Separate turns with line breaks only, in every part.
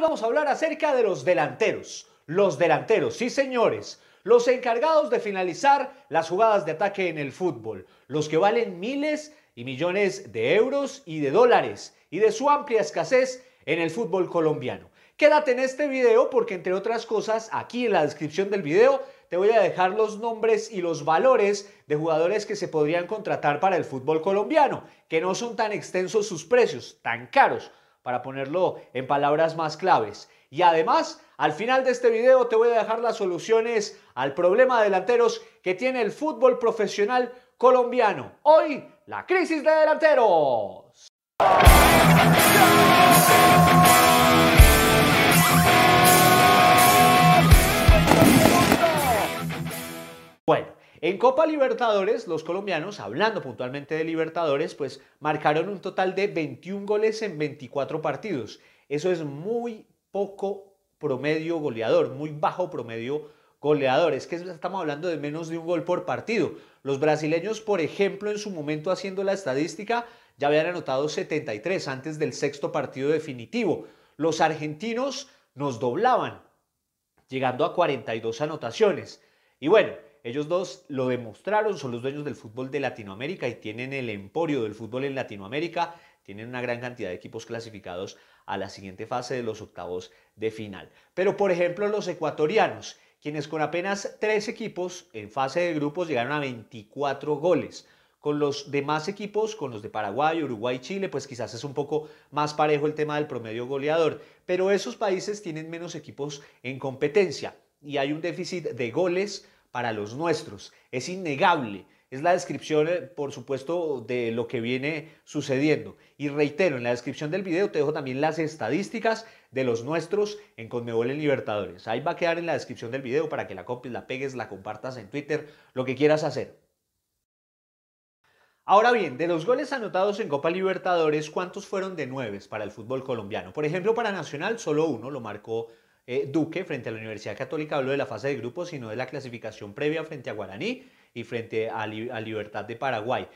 vamos a hablar acerca de los delanteros. Los delanteros, sí señores, los encargados de finalizar las jugadas de ataque en el fútbol, los que valen miles y millones de euros y de dólares y de su amplia escasez en el fútbol colombiano. Quédate en este video porque entre otras cosas aquí en la descripción del video te voy a dejar los nombres y los valores de jugadores que se podrían contratar para el fútbol colombiano, que no son tan extensos sus precios, tan caros, para ponerlo en palabras más claves. Y además, al final de este video te voy a dejar las soluciones al problema de delanteros que tiene el fútbol profesional colombiano. Hoy, la crisis de delanteros. Copa Libertadores, los colombianos, hablando puntualmente de Libertadores, pues marcaron un total de 21 goles en 24 partidos. Eso es muy poco promedio goleador, muy bajo promedio goleador. Es que estamos hablando de menos de un gol por partido. Los brasileños, por ejemplo, en su momento haciendo la estadística, ya habían anotado 73 antes del sexto partido definitivo. Los argentinos nos doblaban, llegando a 42 anotaciones. Y bueno, ellos dos lo demostraron, son los dueños del fútbol de Latinoamérica y tienen el emporio del fútbol en Latinoamérica. Tienen una gran cantidad de equipos clasificados a la siguiente fase de los octavos de final. Pero por ejemplo los ecuatorianos, quienes con apenas tres equipos en fase de grupos llegaron a 24 goles. Con los demás equipos, con los de Paraguay, Uruguay, Chile, pues quizás es un poco más parejo el tema del promedio goleador, pero esos países tienen menos equipos en competencia y hay un déficit de goles para los nuestros. Es innegable. Es la descripción, eh, por supuesto, de lo que viene sucediendo. Y reitero, en la descripción del video te dejo también las estadísticas de los nuestros en Conmebol en Libertadores. Ahí va a quedar en la descripción del video para que la copies, la pegues, la compartas en Twitter, lo que quieras hacer. Ahora bien, de los goles anotados en Copa Libertadores, ¿cuántos fueron de nueves para el fútbol colombiano? Por ejemplo, para Nacional solo uno lo marcó eh, Duque frente a la Universidad Católica, habló de la fase de grupos sino de la clasificación previa frente a Guaraní y frente a, Libertad de Paraguay.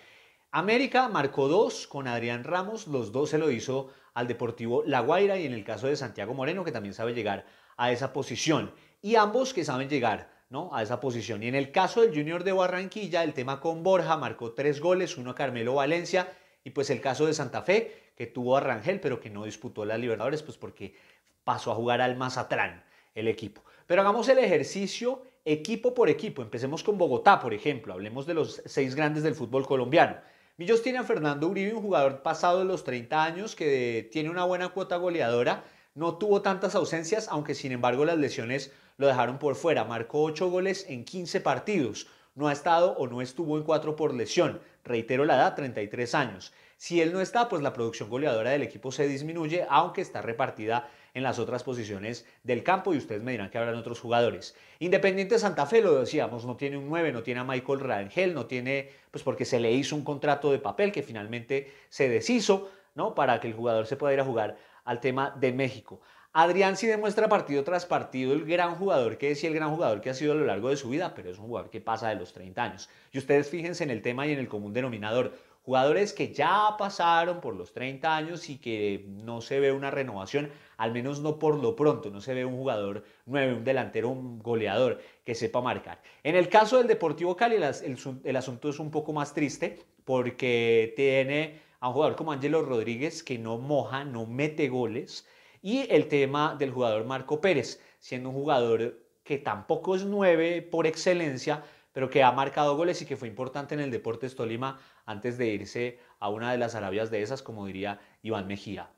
América marcó dos con Adrián Ramos, los dos se lo hizo al Deportivo La Guaira y en el caso de Santiago Moreno, que también sabe llegar a esa posición. Y ambos que saben llegar ¿no? a esa posición. Y en el caso del Junior de Barranquilla, el tema con Borja marcó tres goles, uno a Carmelo Valencia y pues el caso de Santa Fe, que tuvo a Rangel, pero que no disputó las Libertadores, pues porque pasó a jugar al Mazatlán, el equipo. Pero hagamos el ejercicio equipo por equipo. Empecemos con Bogotá, por ejemplo. Hablemos de los seis grandes del fútbol colombiano. Millos tiene a Fernando Uribe, un jugador pasado de los 30 años que tiene una buena cuota goleadora. No tuvo tantas ausencias, aunque sin embargo las lesiones lo dejaron por fuera. Marcó 8 goles en 15 partidos. No ha estado o no estuvo en 4 por lesión. Reitero la edad, 33 años. Si él no está, pues la producción goleadora del equipo se disminuye, aunque está repartida en las otras posiciones del campo y ustedes me dirán que habrán otros jugadores. Independiente Santa Fe, lo decíamos, no tiene un 9, no tiene a Michael Rangel, no tiene, pues porque se le hizo un contrato de papel que finalmente se deshizo, ¿no? Para que el jugador se pueda ir a jugar al tema de México. Adrián sí demuestra partido tras partido el gran jugador que es y el gran jugador que ha sido a lo largo de su vida, pero es un jugador que pasa de los 30 años. Y ustedes fíjense en el tema y en el común denominador. Jugadores que ya pasaron por los 30 años y que no se ve una renovación, al menos no por lo pronto, no se ve un jugador nueve, un delantero, un goleador que sepa marcar. En el caso del Deportivo Cali, el, asunto es un poco más triste porque tiene a un jugador como Ángelo Rodríguez que no moja, no mete goles, y el tema del jugador Marco Pérez, siendo un jugador que tampoco es nueve por excelencia, pero que ha marcado goles y que fue importante en el Deportes Tolima antes de irse a una de las Arabias de esas, como diría Iván Mejía.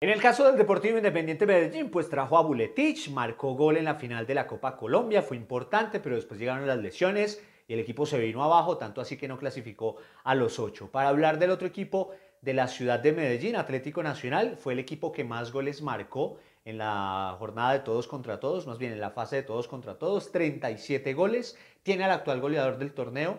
En el caso del Deportivo Independiente Medellín, pues trajo a Buletich, marcó gol en la final de la Copa Colombia, fue importante, pero después llegaron las lesiones y el equipo se vino abajo, tanto así que no clasificó a los ocho. Para hablar del otro equipo de la ciudad de Medellín, Atlético Nacional, fue el equipo que más goles marcó en la jornada de todos contra todos, más bien en la fase de todos contra todos, 37 goles, tiene al actual goleador del torneo,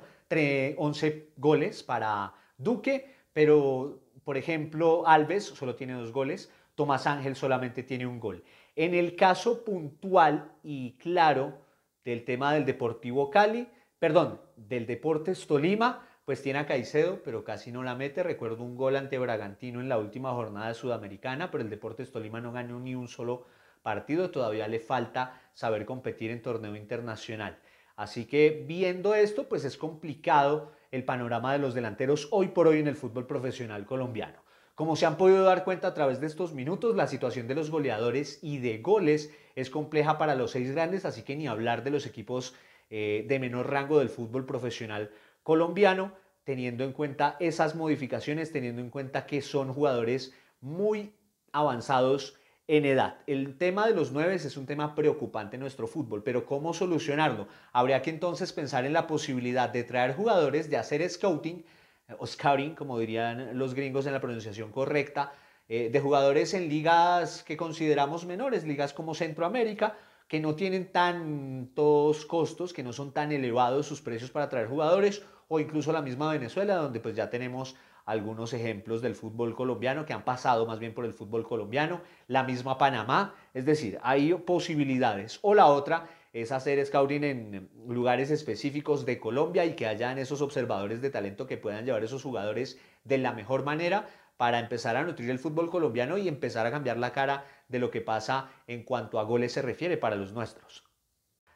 11 goles para Duque, pero por ejemplo Alves solo tiene dos goles, Tomás Ángel solamente tiene un gol. En el caso puntual y claro del tema del Deportivo Cali, perdón, del Deportes Tolima, pues tiene a Caicedo, pero casi no la mete. Recuerdo un gol ante Bragantino en la última jornada sudamericana, pero el Deportes Tolima no ganó ni un solo partido. Todavía le falta saber competir en torneo internacional. Así que viendo esto, pues es complicado el panorama de los delanteros hoy por hoy en el fútbol profesional colombiano. Como se han podido dar cuenta a través de estos minutos, la situación de los goleadores y de goles es compleja para los seis grandes, así que ni hablar de los equipos eh, de menor rango del fútbol profesional colombiano, teniendo en cuenta esas modificaciones, teniendo en cuenta que son jugadores muy avanzados en edad. El tema de los nueve es un tema preocupante en nuestro fútbol, pero ¿cómo solucionarlo? Habría que entonces pensar en la posibilidad de traer jugadores, de hacer scouting, eh, o scouting, como dirían los gringos en la pronunciación correcta, eh, de jugadores en ligas que consideramos menores, ligas como Centroamérica, que no tienen tantos costos, que no son tan elevados sus precios para traer jugadores, o incluso la misma Venezuela, donde pues ya tenemos algunos ejemplos del fútbol colombiano que han pasado más bien por el fútbol colombiano, la misma Panamá, es decir, hay posibilidades. O la otra es hacer scouting en lugares específicos de Colombia y que hayan esos observadores de talento que puedan llevar esos jugadores de la mejor manera para empezar a nutrir el fútbol colombiano y empezar a cambiar la cara de lo que pasa en cuanto a goles se refiere para los nuestros.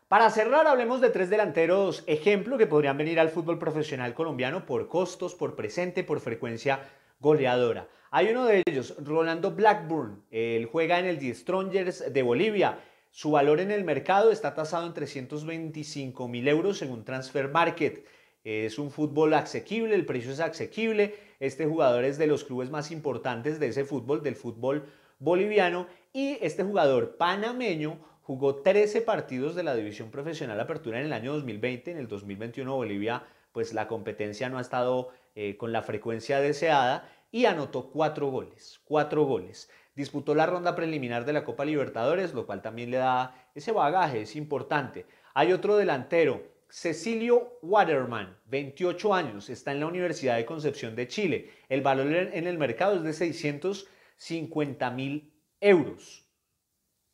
Para cerrar, hablemos de tres delanteros ejemplo que podrían venir al fútbol profesional colombiano por costos, por presente, por frecuencia goleadora. Hay uno de ellos, Rolando Blackburn. Él juega en el Strongers de Bolivia. Su valor en el mercado está tasado en 325 mil euros un Transfer Market. Es un fútbol asequible, el precio es asequible. Este jugador es de los clubes más importantes de ese fútbol, del fútbol boliviano. Y este jugador panameño jugó 13 partidos de la División Profesional Apertura en el año 2020. En el 2021 Bolivia, pues la competencia no ha estado eh, con la frecuencia deseada y anotó cuatro goles, cuatro goles. Disputó la ronda preliminar de la Copa Libertadores, lo cual también le da ese bagaje, es importante. Hay otro delantero, Cecilio Waterman, 28 años, está en la Universidad de Concepción de Chile. El valor en el mercado es de 650 mil euros.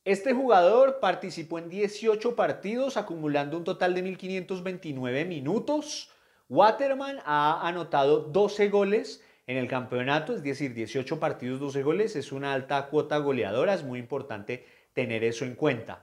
Este jugador participó en 18 partidos, acumulando un total de 1.529 minutos. Waterman ha anotado 12 goles en el campeonato, es decir, 18 partidos, 12 goles. Es una alta cuota goleadora, es muy importante tener eso en cuenta.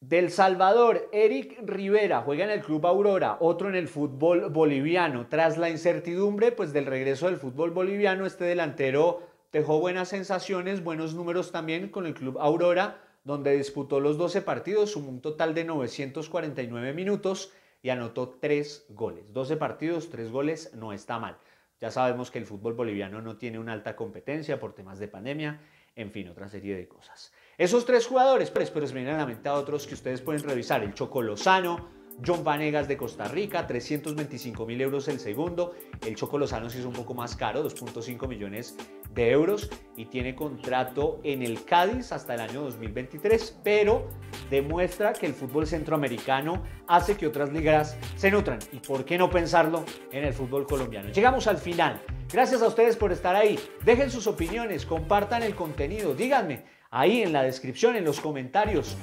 Del Salvador, Eric Rivera juega en el Club Aurora, otro en el fútbol boliviano. Tras la incertidumbre pues, del regreso del fútbol boliviano, este delantero dejó buenas sensaciones, buenos números también con el club Aurora, donde disputó los 12 partidos, sumó un total de 949 minutos y anotó 3 goles. 12 partidos, 3 goles, no está mal. Ya sabemos que el fútbol boliviano no tiene una alta competencia por temas de pandemia, en fin, otra serie de cosas. Esos tres jugadores, pues, pero se vienen a la mente a otros que ustedes pueden revisar, el Choco Lozano, John Vanegas de Costa Rica, 325 mil euros el segundo. El Choco Lozano es un poco más caro, 2.5 millones de euros y tiene contrato en el Cádiz hasta el año 2023, pero demuestra que el fútbol centroamericano hace que otras ligas se nutran. ¿Y por qué no pensarlo en el fútbol colombiano? Llegamos al final. Gracias a ustedes por estar ahí. Dejen sus opiniones, compartan el contenido, díganme ahí en la descripción, en los comentarios.